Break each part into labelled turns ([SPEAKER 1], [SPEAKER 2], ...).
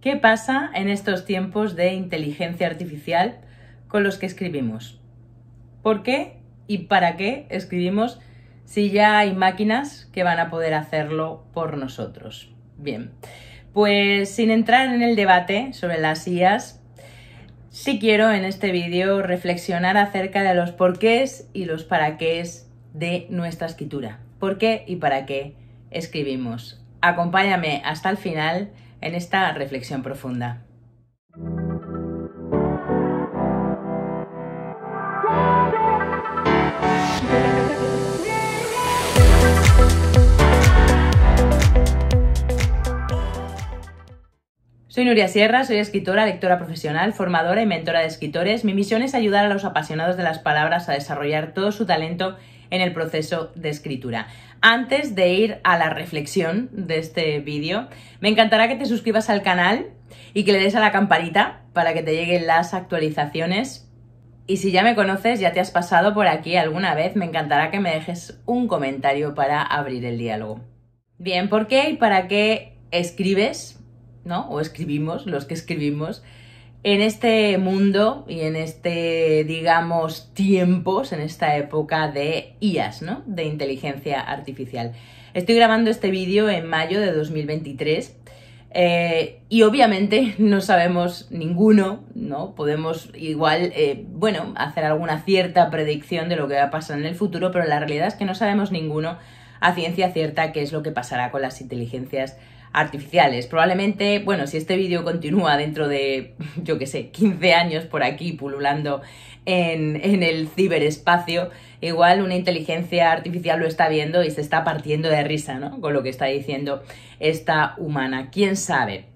[SPEAKER 1] ¿Qué pasa en estos tiempos de inteligencia artificial con los que escribimos? ¿Por qué y para qué escribimos si ya hay máquinas que van a poder hacerlo por nosotros? Bien, pues sin entrar en el debate sobre las IAS, sí quiero en este vídeo reflexionar acerca de los porqués y los para de nuestra escritura. ¿Por qué y para qué escribimos? Acompáñame hasta el final en esta reflexión profunda. Soy Nuria Sierra, soy escritora, lectora profesional, formadora y mentora de escritores. Mi misión es ayudar a los apasionados de las palabras a desarrollar todo su talento en el proceso de escritura. Antes de ir a la reflexión de este vídeo, me encantará que te suscribas al canal y que le des a la campanita para que te lleguen las actualizaciones. Y si ya me conoces, ya te has pasado por aquí alguna vez, me encantará que me dejes un comentario para abrir el diálogo. Bien, ¿por qué y para qué escribes, no? O escribimos, los que escribimos, en este mundo y en este, digamos, tiempos, en esta época de IAS, ¿no? De inteligencia artificial. Estoy grabando este vídeo en mayo de 2023 eh, y obviamente no sabemos ninguno, ¿no? Podemos igual, eh, bueno, hacer alguna cierta predicción de lo que va a pasar en el futuro, pero la realidad es que no sabemos ninguno a ciencia cierta qué es lo que pasará con las inteligencias artificiales. Probablemente, bueno, si este vídeo continúa dentro de, yo qué sé, 15 años por aquí pululando en, en, el ciberespacio, igual una inteligencia artificial lo está viendo y se está partiendo de risa, ¿no? Con lo que está diciendo esta humana. ¿Quién sabe?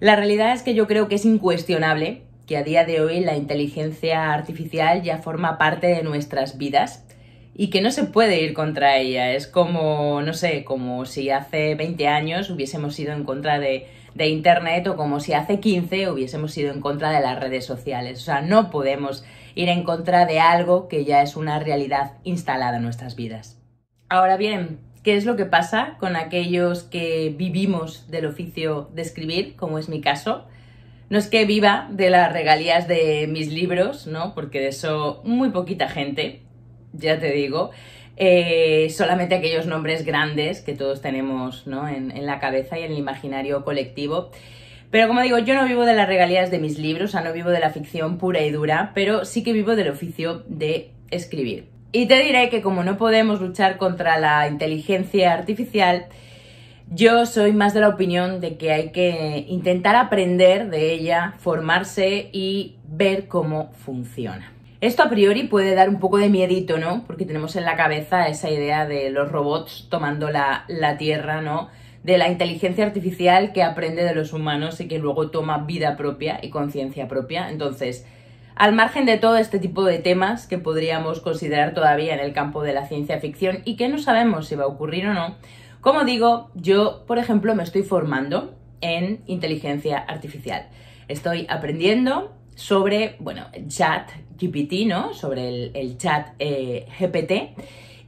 [SPEAKER 1] La realidad es que yo creo que es incuestionable que a día de hoy la inteligencia artificial ya forma parte de nuestras vidas y que no se puede ir contra ella. Es como, no sé, como si hace 20 años hubiésemos ido en contra de, Internet o como si hace 15 hubiésemos ido en contra de las redes sociales. O sea, no podemos ir en contra de algo que ya es una realidad instalada en nuestras vidas. Ahora bien, ¿qué es lo que pasa con aquellos que vivimos del oficio de escribir, como es mi caso? No es que viva de las regalías de mis libros, ¿no? Porque de eso muy poquita gente, ya te digo. Eh, solamente aquellos nombres grandes que todos tenemos en, en la cabeza y en el imaginario colectivo. Pero como digo, yo no vivo de las regalías de mis libros, o sea, no vivo de la ficción pura y dura, pero sí que vivo del oficio de escribir. Y te diré que como no podemos luchar contra la inteligencia artificial, yo soy más de la opinión de que hay que intentar aprender de ella, formarse y ver cómo funciona. Esto a priori puede dar un poco de miedito, ¿no? Porque tenemos en la cabeza esa idea de los robots tomando la, Tierra, ¿no? De la inteligencia artificial que aprende de los humanos y que luego toma vida propia y conciencia propia. Entonces, al margen de todo este tipo de temas que podríamos considerar todavía en el campo de la ciencia ficción y que no sabemos si va a ocurrir o no, como digo, yo, por ejemplo, me estoy formando en inteligencia artificial. Estoy aprendiendo sobre, bueno, chat, GPT, ¿no? Sobre el, chat eh, GPT.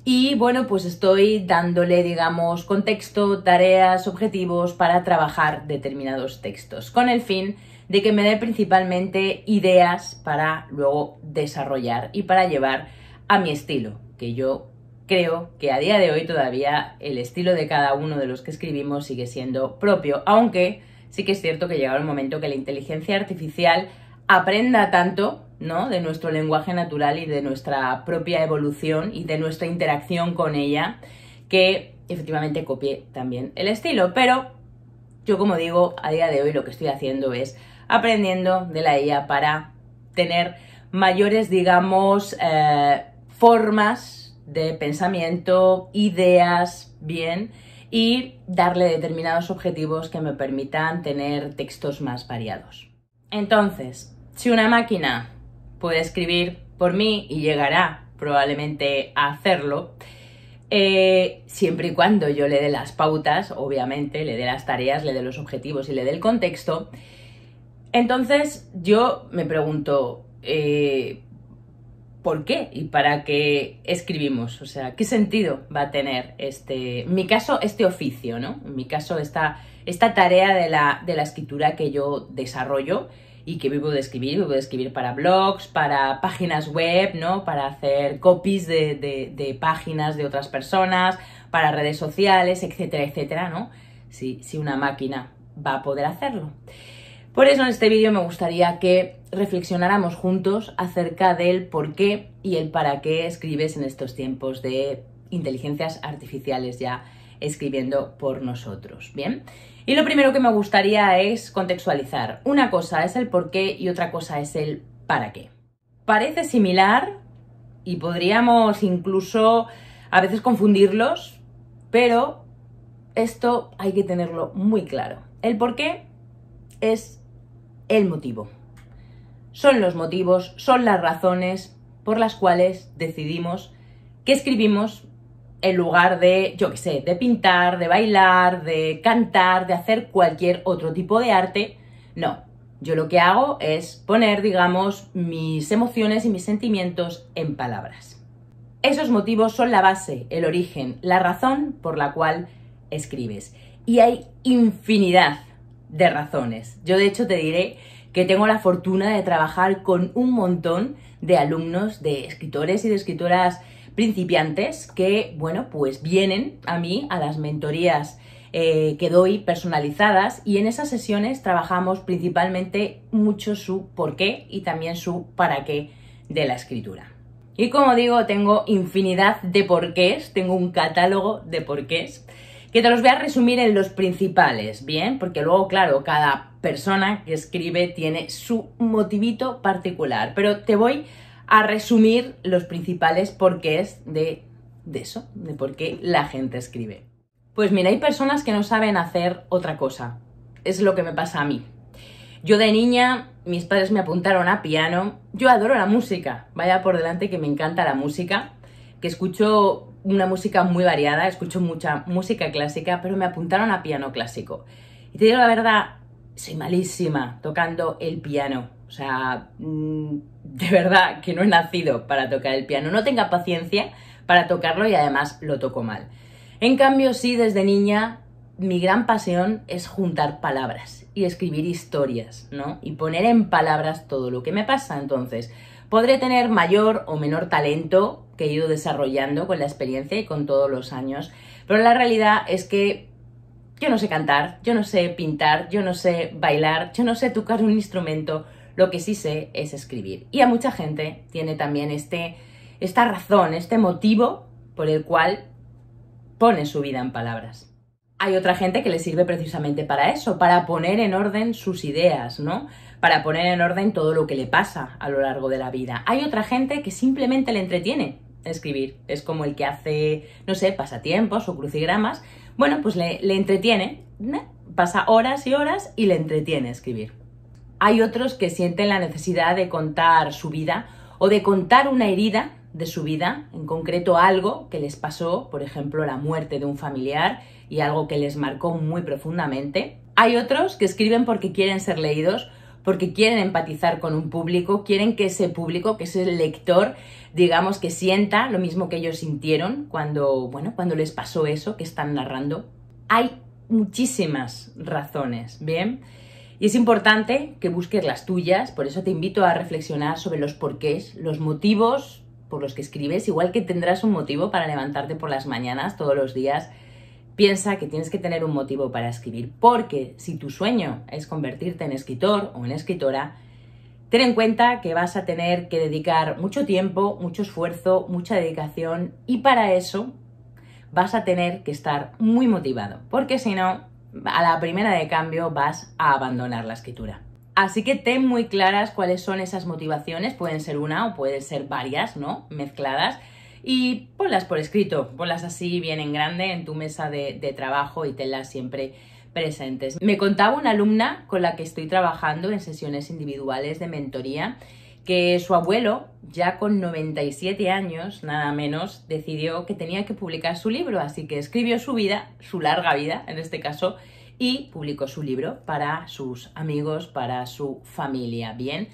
[SPEAKER 1] Y bueno, pues estoy dándole, digamos, contexto, tareas, objetivos para trabajar determinados textos, con el fin de que me dé principalmente ideas para luego desarrollar y para llevar a mi estilo, que yo creo que a día de hoy todavía el estilo de cada uno de los que escribimos sigue siendo propio, aunque sí que es cierto que llega el momento que la inteligencia artificial aprenda tanto de nuestro lenguaje natural y de nuestra propia evolución y de nuestra interacción con ella, que efectivamente copié también el estilo, pero yo como digo, a día de hoy lo que estoy haciendo es aprendiendo de la ella para tener mayores, digamos, eh, formas de pensamiento, ideas, bien, y darle determinados objetivos que me permitan tener textos más variados. Entonces, si una máquina puede escribir por mí y llegará probablemente a hacerlo, eh, siempre y cuando yo le dé las pautas, obviamente, le dé las tareas, le dé los objetivos y le dé el contexto. Entonces yo me pregunto, eh, ¿por qué y para qué escribimos? O sea, ¿qué sentido va a tener este, en mi caso, este oficio, ¿no? En mi caso, esta esta tarea de la, escritura que yo desarrollo y que vivo de escribir, vivo de escribir para blogs, para páginas web, ¿no? Para hacer copies de, páginas de otras personas, para redes sociales, etcétera, etcétera, ¿no? Si, si una máquina va a poder hacerlo. Por eso en este vídeo me gustaría que reflexionáramos juntos acerca del por qué y el para qué escribes en estos tiempos de inteligencias artificiales ya escribiendo por nosotros. Bien. Y lo primero que me gustaría es contextualizar. Una cosa es el por qué y otra cosa es el para qué. Parece similar y podríamos incluso a veces confundirlos, pero esto hay que tenerlo muy claro. El por qué es el motivo. Son los motivos, son las razones por las cuales decidimos que escribimos en lugar de, yo qué sé, de pintar, de bailar, de cantar, de hacer cualquier otro tipo de arte. No, yo lo que hago es poner, digamos, mis emociones y mis sentimientos en palabras. Esos motivos son la base, el origen, la razón por la cual escribes. Y hay infinidad de razones. Yo de hecho te diré que tengo la fortuna de trabajar con un montón de alumnos, de escritores y de escritoras principiantes que, bueno, pues vienen a mí, a las mentorías eh, que doy personalizadas y en esas sesiones trabajamos principalmente mucho su por qué y también su para qué de la escritura. Y como digo, tengo infinidad de porqués, tengo un catálogo de porqués que te los voy a resumir en los principales, ¿bien? Porque luego, claro, cada persona que escribe tiene su motivito particular, pero te voy a resumir los principales porqués de, de eso, de por qué la gente escribe. Pues mira, hay personas que no saben hacer otra cosa. Es lo que me pasa a mí. Yo de niña, mis padres me apuntaron a piano. Yo adoro la música. Vaya por delante que me encanta la música. Que escucho una música muy variada, escucho mucha música clásica, pero me apuntaron a piano clásico. Y te digo la verdad, soy malísima tocando el piano. O sea, mm, de verdad que no he nacido para tocar el piano. No tenga paciencia para tocarlo y además lo toco mal. En cambio, sí, desde niña, mi gran pasión es juntar palabras y escribir historias, ¿no? Y poner en palabras todo lo que me pasa. Entonces, podré tener mayor o menor talento que he ido desarrollando con la experiencia y con todos los años, pero la realidad es que yo no sé cantar, yo no sé pintar, yo no sé bailar, yo no sé tocar un instrumento, lo que sí sé es escribir. Y a mucha gente tiene también este, esta razón, este motivo por el cual pone su vida en palabras. Hay otra gente que le sirve precisamente para eso, para poner en orden sus ideas, ¿no? Para poner en orden todo lo que le pasa a lo largo de la vida. Hay otra gente que simplemente le entretiene escribir. Es como el que hace, no sé, pasatiempos o crucigramas. Bueno, pues le, entretiene, ¿eh? pasa horas y horas y le entretiene escribir. Hay otros que sienten la necesidad de contar su vida o de contar una herida de su vida, en concreto algo que les pasó, por ejemplo, la muerte de un familiar y algo que les marcó muy profundamente. Hay otros que escriben porque quieren ser leídos, porque quieren empatizar con un público, quieren que ese público, que ese lector, digamos que sienta lo mismo que ellos sintieron cuando, bueno, cuando les pasó eso que están narrando. Hay muchísimas razones, ¿bien? Y es importante que busques las tuyas, por eso te invito a reflexionar sobre los porqués, los motivos por los que escribes, igual que tendrás un motivo para levantarte por las mañanas todos los días. Piensa que tienes que tener un motivo para escribir, porque si tu sueño es convertirte en escritor o en escritora, ten en cuenta que vas a tener que dedicar mucho tiempo, mucho esfuerzo, mucha dedicación y para eso vas a tener que estar muy motivado, porque si no, a la primera de cambio vas a abandonar la escritura. Así que ten muy claras cuáles son esas motivaciones, pueden ser una o pueden ser varias, ¿no? Mezcladas. Y ponlas por escrito, ponlas así bien en grande en tu mesa de, trabajo y tenlas siempre presentes. Me contaba una alumna con la que estoy trabajando en sesiones individuales de mentoría que su abuelo, ya con 97 años, nada menos, decidió que tenía que publicar su libro, así que escribió su vida, su larga vida en este caso, y publicó su libro para sus amigos, para su familia, ¿bien?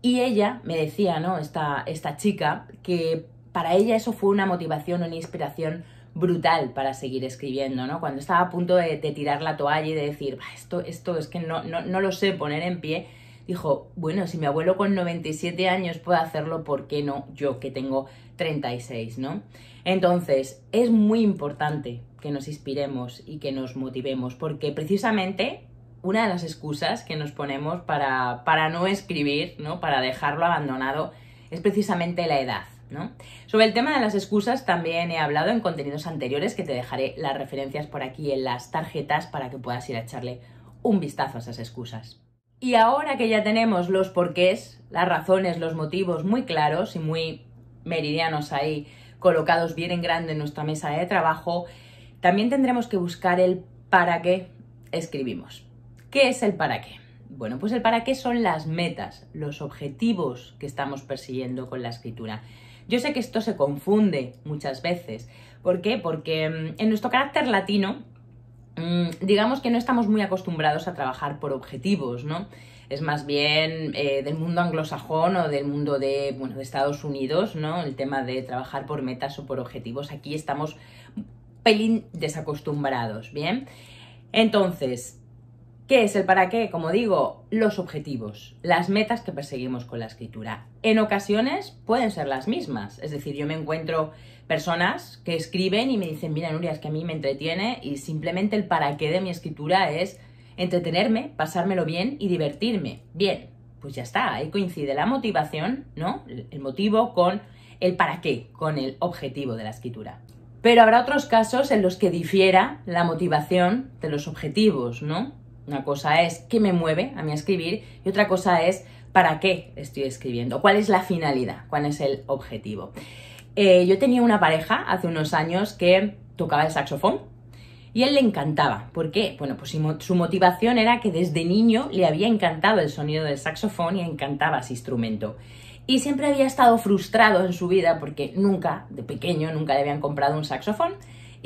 [SPEAKER 1] Y ella me decía, ¿no? Esta, esta chica, que para ella eso fue una motivación, una inspiración brutal para seguir escribiendo, ¿no? Cuando estaba a punto de, tirar la toalla y de decir, esto, esto es que no, no, no lo sé poner en pie, dijo, bueno, si mi abuelo con 97 años puede hacerlo, ¿por qué no yo que tengo 36, no? Entonces, es muy importante que nos inspiremos y que nos motivemos, porque precisamente una de las excusas que nos ponemos para, no escribir, ¿no? Para dejarlo abandonado, es precisamente la edad. Sobre el tema de las excusas también he hablado en contenidos anteriores que te dejaré las referencias por aquí en las tarjetas para que puedas ir a echarle un vistazo a esas excusas. Y ahora que ya tenemos los porqués, las razones, los motivos muy claros y muy meridianos ahí colocados bien en grande en nuestra mesa de trabajo, también tendremos que buscar el para qué escribimos. ¿Qué es el para qué? Bueno, pues el para qué son las metas, los objetivos que estamos persiguiendo con la escritura. Yo sé que esto se confunde muchas veces. ¿Por qué? Porque mm, en nuestro carácter latino Mm, digamos que no estamos muy acostumbrados a trabajar por objetivos, ¿no? Es más bien eh, del mundo anglosajón o del mundo de, bueno, de Estados Unidos, ¿no? El tema de trabajar por metas o por objetivos. Aquí estamos un pelín desacostumbrados, ¿bien? Entonces, ¿Qué es el para qué? Como digo, los objetivos, las metas que perseguimos con la escritura. En ocasiones pueden ser las mismas. Es decir, yo me encuentro personas que escriben y me dicen, mira, Nuria, es que a mí me entretiene y simplemente el para qué de mi escritura es entretenerme, pasármelo bien y divertirme. Bien, pues ya está, ahí coincide la motivación, ¿no? El motivo con el para qué, con el objetivo de la escritura. Pero habrá otros casos en los que difiera la motivación de los objetivos, ¿no? Una cosa es qué me mueve a mí a escribir y otra cosa es para qué estoy escribiendo, cuál es la finalidad, cuál es el objetivo. Eh, yo tenía una pareja hace unos años que tocaba el saxofón y él le encantaba. ¿Por qué? Bueno, pues su motivación era que desde niño le había encantado el sonido del saxofón y encantaba ese instrumento. Y siempre había estado frustrado en su vida porque nunca, de pequeño, nunca le habían comprado un saxofón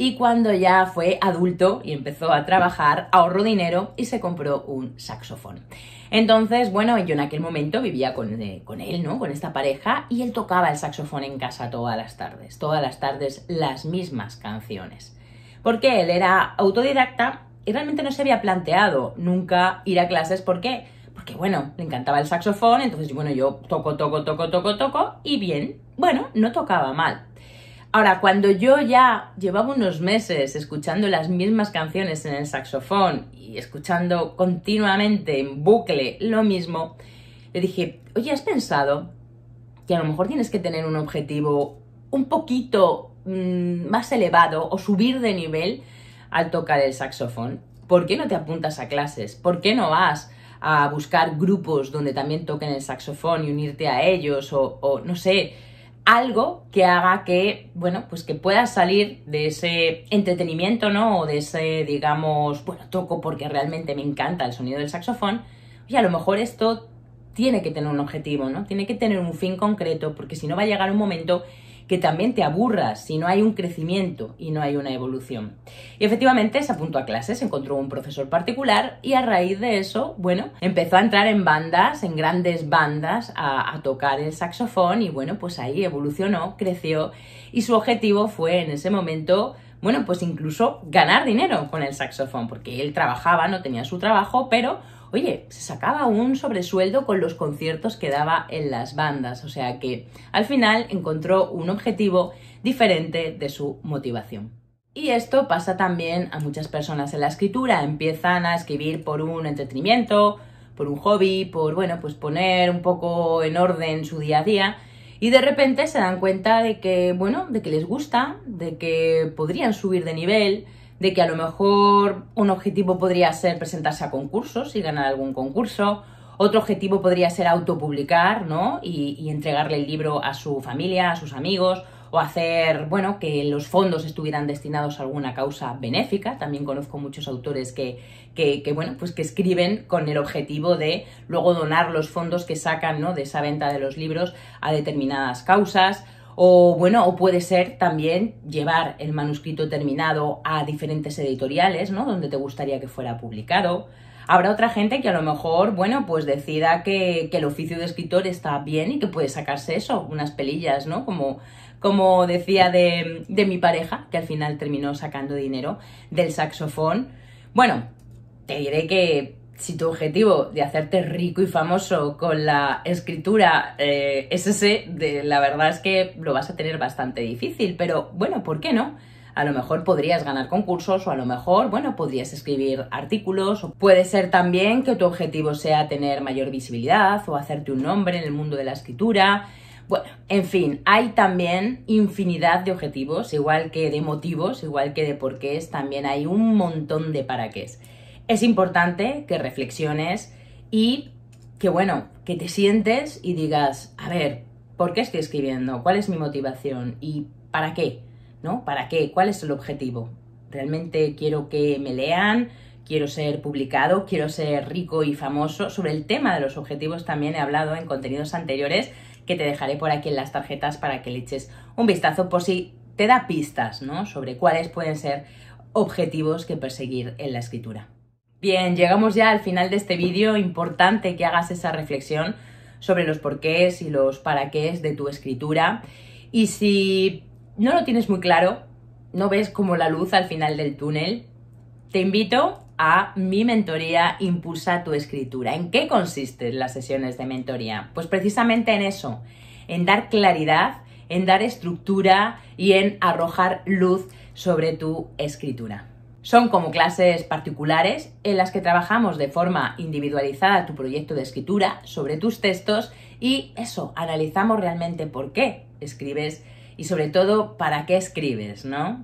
[SPEAKER 1] y cuando ya fue adulto y empezó a trabajar, ahorró dinero y se compró un saxofón. Entonces, bueno, yo en aquel momento vivía eh, con, él, ¿no? Con esta pareja, y él tocaba el saxofón en casa todas las tardes, todas las tardes las mismas canciones. Porque él era autodidacta y realmente no se había planteado nunca ir a clases. ¿Por qué? Porque, bueno, le encantaba el saxofón, entonces, bueno, yo toco, toco, toco, toco, toco, y bien, bueno, no tocaba mal. Ahora, cuando yo ya llevaba unos meses escuchando las mismas canciones en el saxofón y escuchando continuamente en bucle lo mismo, le dije, oye, ¿has pensado que a lo mejor tienes que tener un objetivo un poquito mm, más elevado o subir de nivel al tocar el saxofón? ¿Por qué no te apuntas a clases? ¿Por qué no vas a buscar grupos donde también toquen el saxofón y unirte a ellos? o no sé, algo que haga que, bueno, pues que pueda salir de ese entretenimiento, ¿no? O de ese, digamos, bueno, toco porque realmente me encanta el sonido del saxofón. Y a lo mejor esto tiene que tener un objetivo, ¿no? Tiene que tener un fin concreto, porque si no va a llegar un momento que también te aburras si no hay un crecimiento y no hay una evolución. Y efectivamente se apuntó a clases, encontró un profesor particular y a raíz de eso, bueno, empezó a entrar en bandas, en grandes bandas, a, a tocar el saxofón y bueno, pues ahí evolucionó, creció y su objetivo fue en ese momento bueno, pues incluso ganar dinero con el saxofón, porque él trabajaba, no tenía su trabajo, pero oye, se sacaba un sobresueldo con los conciertos que daba en las bandas, o sea que al final encontró un objetivo diferente de su motivación. Y esto pasa también a muchas personas en la escritura, empiezan a escribir por un entretenimiento, por un hobby, por, bueno, pues poner un poco en orden su día a día y de repente se dan cuenta de que, bueno, de que les gusta, de que podrían subir de nivel, de que a lo mejor un objetivo podría ser presentarse a concursos y ganar algún concurso, otro objetivo podría ser autopublicar, ¿no? Y, entregarle el libro a su familia, a sus amigos, o hacer, bueno, que los fondos estuvieran destinados a alguna causa benéfica. También conozco muchos autores que, bueno, pues que escriben con el objetivo de luego donar los fondos que sacan, ¿no? De esa venta de los libros a determinadas causas o bueno, o puede ser también llevar el manuscrito terminado a diferentes editoriales, ¿no? Donde te gustaría que fuera publicado. Habrá otra gente que a lo mejor, bueno, pues decida que, que el oficio de escritor está bien y que puede sacarse eso, unas pelillas, ¿no? Como, como decía de, de mi pareja, que al final terminó sacando dinero del saxofón. Bueno, te diré que si tu objetivo de hacerte rico y famoso con la escritura eh, es ese, de, la verdad es que lo vas a tener bastante difícil, pero bueno, ¿por qué no? A lo mejor podrías ganar concursos o a lo mejor, bueno, podrías escribir artículos. O puede ser también que tu objetivo sea tener mayor visibilidad o hacerte un nombre en el mundo de la escritura. Bueno, en fin, hay también infinidad de objetivos, igual que de motivos, igual que de porqués, también hay un montón de para qué es importante que reflexiones y que, bueno, que te sientes y digas, a ver, ¿por qué estoy escribiendo? ¿Cuál es mi motivación? ¿Y para qué? ¿No? ¿Para qué? ¿Cuál es el objetivo? ¿Realmente quiero que me lean? quiero ser publicado, quiero ser rico y famoso. Sobre el tema de los objetivos también he hablado en contenidos anteriores que te dejaré por aquí en las tarjetas para que le eches un vistazo por si te da pistas ¿no? sobre cuáles pueden ser objetivos que perseguir en la escritura. Bien, llegamos ya al final de este vídeo. Importante que hagas esa reflexión sobre los porqués y los para de tu escritura. Y si no lo tienes muy claro, no ves como la luz al final del túnel, te invito a mi mentoría Impulsa tu escritura. ¿En qué consisten las sesiones de mentoría? Pues precisamente en eso, en dar claridad, en dar estructura y en arrojar luz sobre tu escritura. Son como clases particulares en las que trabajamos de forma individualizada tu proyecto de escritura sobre tus textos y eso, analizamos realmente por qué escribes y sobre todo para qué escribes, ¿no?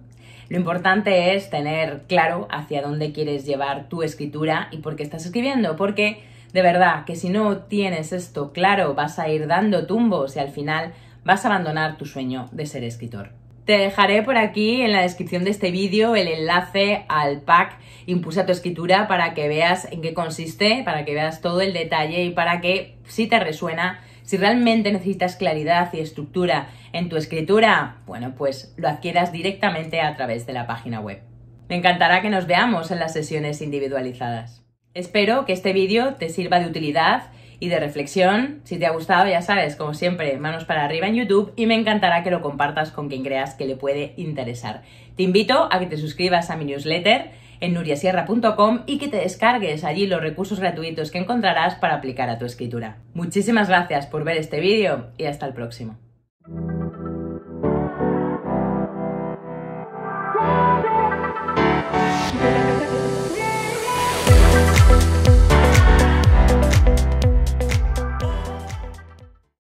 [SPEAKER 1] Lo importante es tener claro hacia dónde quieres llevar tu escritura y por qué estás escribiendo, porque de verdad que si no tienes esto claro vas a ir dando tumbos y al final vas a abandonar tu sueño de ser escritor. Te dejaré por aquí en la descripción de este vídeo el enlace al pack Impulsa tu escritura para que veas en qué consiste, para que veas todo el detalle y para que si te resuena, si realmente necesitas claridad y estructura en tu escritura, bueno, pues lo adquieras directamente a través de la página web. Me encantará que nos veamos en las sesiones individualizadas. Espero que este vídeo te sirva de utilidad y de reflexión. Si te ha gustado, ya sabes, como siempre, manos para arriba en YouTube y me encantará que lo compartas con quien creas que le puede interesar. Te invito a que te suscribas a mi newsletter en nuriasierra.com y que te descargues allí los recursos gratuitos que encontrarás para aplicar a tu escritura. Muchísimas gracias por ver este vídeo y hasta el próximo.